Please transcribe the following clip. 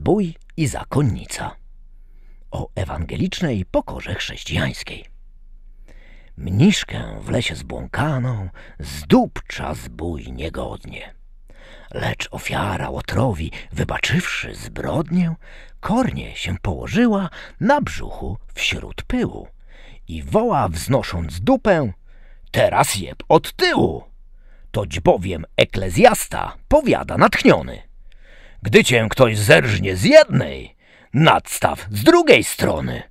zbój i zakonnica o ewangelicznej pokorze chrześcijańskiej. Mniszkę w lesie zbłąkaną zdupcza zbój niegodnie. Lecz ofiara łotrowi, wybaczywszy zbrodnię, kornie się położyła na brzuchu wśród pyłu i woła wznosząc dupę, teraz jeb od tyłu. Toć bowiem eklezjasta powiada natchniony – gdy cię ktoś zerżnie z jednej, nadstaw z drugiej strony.